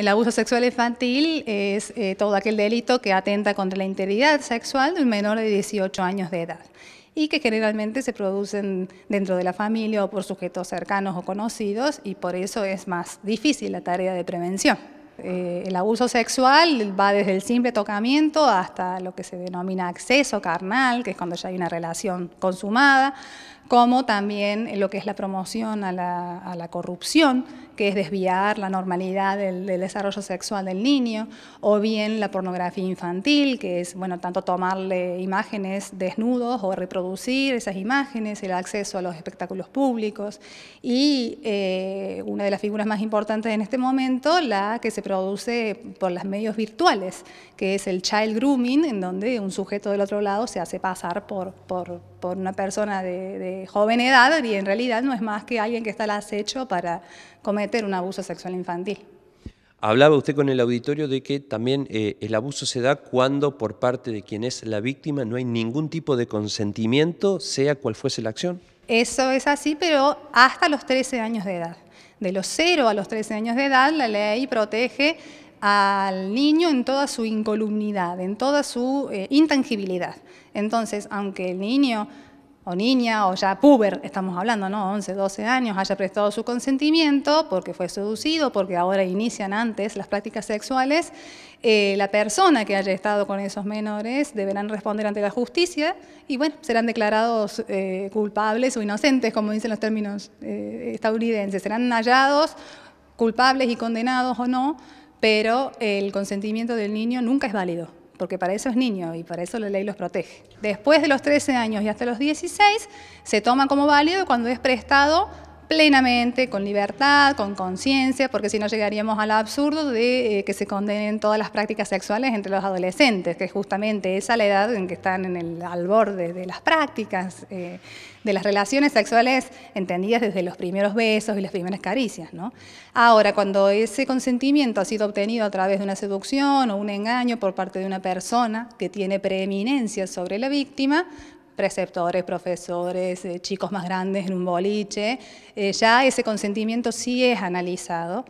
El abuso sexual infantil es eh, todo aquel delito que atenta contra la integridad sexual de un menor de 18 años de edad y que generalmente se producen dentro de la familia o por sujetos cercanos o conocidos y por eso es más difícil la tarea de prevención. Eh, el abuso sexual va desde el simple tocamiento hasta lo que se denomina acceso carnal, que es cuando ya hay una relación consumada, como también lo que es la promoción a la, corrupción, que es desviar la normalidad del, desarrollo sexual del niño, o bien la pornografía infantil, que es, bueno, tanto tomarle imágenes desnudos o reproducir esas imágenes, el acceso a los espectáculos públicos, y eh, una de las figuras más importantes en este momento, la que se produce por los medios virtuales, que es el child grooming, en donde un sujeto del otro lado se hace pasar por, por por una persona de, joven edad y en realidad no es más que alguien que está al acecho para cometer un abuso sexual infantil. Hablaba usted con el auditorio de que también eh, el abuso se da cuando por parte de quien es la víctima no hay ningún tipo de consentimiento, sea cual fuese la acción. Eso es así, pero hasta los 13 años de edad. De los 0 a los 13 años de edad, la ley protege al niño en toda su incolumnidad, en toda su eh, intangibilidad. Entonces, aunque el niño o niña o ya puber, estamos hablando, ¿no? 11, 12 años, haya prestado su consentimiento porque fue seducido, porque ahora inician antes las prácticas sexuales, eh, la persona que haya estado con esos menores deberán responder ante la justicia y, bueno, serán declarados eh, culpables o inocentes, como dicen los términos estadounidenses, serán hallados culpables y condenados o no pero el consentimiento del niño nunca es válido, porque para eso es niño y para eso la ley los protege. Después de los 13 años y hasta los 16 se toma como válido cuando es prestado plenamente, con libertad, con conciencia, porque si no llegaríamos al absurdo de eh, que se condenen todas las prácticas sexuales entre los adolescentes, que justamente es a la edad en que están en el, al borde de las prácticas, eh, de las relaciones sexuales entendidas desde los primeros besos y las primeras caricias. Ahora, cuando ese consentimiento ha sido obtenido a través de una seducción o un engaño por parte de una persona que tiene preeminencia sobre la víctima, Receptores, profesores, eh, chicos más grandes en un boliche, eh, ya ese consentimiento sí es analizado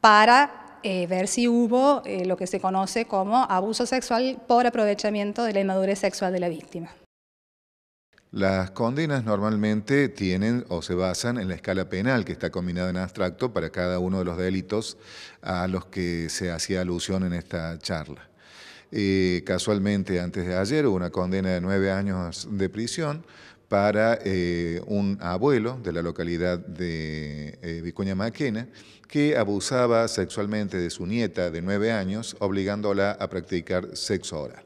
para eh, ver si hubo lo que se conoce como abuso sexual por aprovechamiento de la inmadurez sexual de la víctima. Las condenas normalmente tienen o se basan en la escala penal que está combinada en abstracto para cada uno de los delitos a los que se hacía alusión en esta charla. Eh, casualmente antes de ayer una condena de nueve años de prisión para eh, un abuelo de la localidad de eh, Vicuña Maquena que abusaba sexualmente de su nieta de nueve años, obligándola a practicar sexo oral.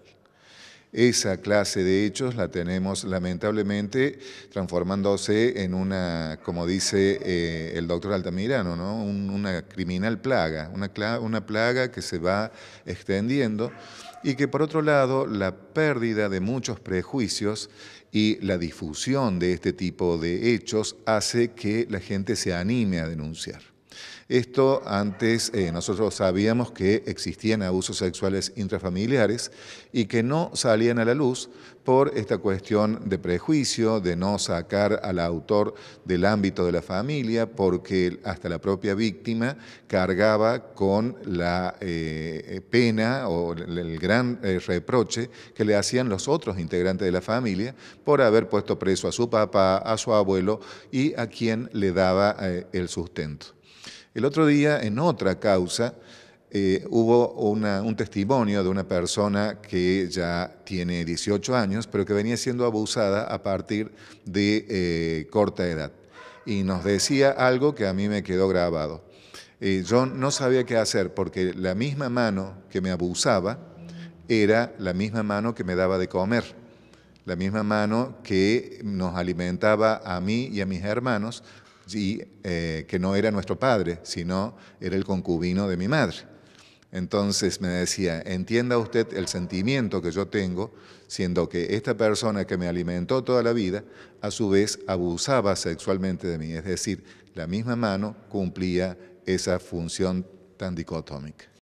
Esa clase de hechos la tenemos lamentablemente transformándose en una, como dice el doctor Altamirano, ¿no? una criminal plaga, una plaga que se va extendiendo y que por otro lado la pérdida de muchos prejuicios y la difusión de este tipo de hechos hace que la gente se anime a denunciar. Esto antes eh, nosotros sabíamos que existían abusos sexuales intrafamiliares y que no salían a la luz, por esta cuestión de prejuicio, de no sacar al autor del ámbito de la familia, porque hasta la propia víctima cargaba con la eh, eh, pena o el gran eh, reproche que le hacían los otros integrantes de la familia por haber puesto preso a su papá, a su abuelo y a quien le daba el sustento. El otro día, en otra causa, eh, hubo un testimonio de una persona que ya tiene 18 años, pero que venía siendo abusada a partir de eh, corta edad. Y nos decía algo que a mí me quedó grabado. Eh, yo no sabía qué hacer porque la misma mano que me abusaba era la misma mano que me daba de comer, la misma mano que nos alimentaba a mí y a mis hermanos y que no era nuestro padre, sino era el concubino de mi madre. Entonces me decía, entienda usted el sentimiento que yo tengo, siendo que esta persona que me alimentó toda la vida, a su vez abusaba sexualmente de mí. Es decir, la misma mano cumplía esa función tan dicotómica.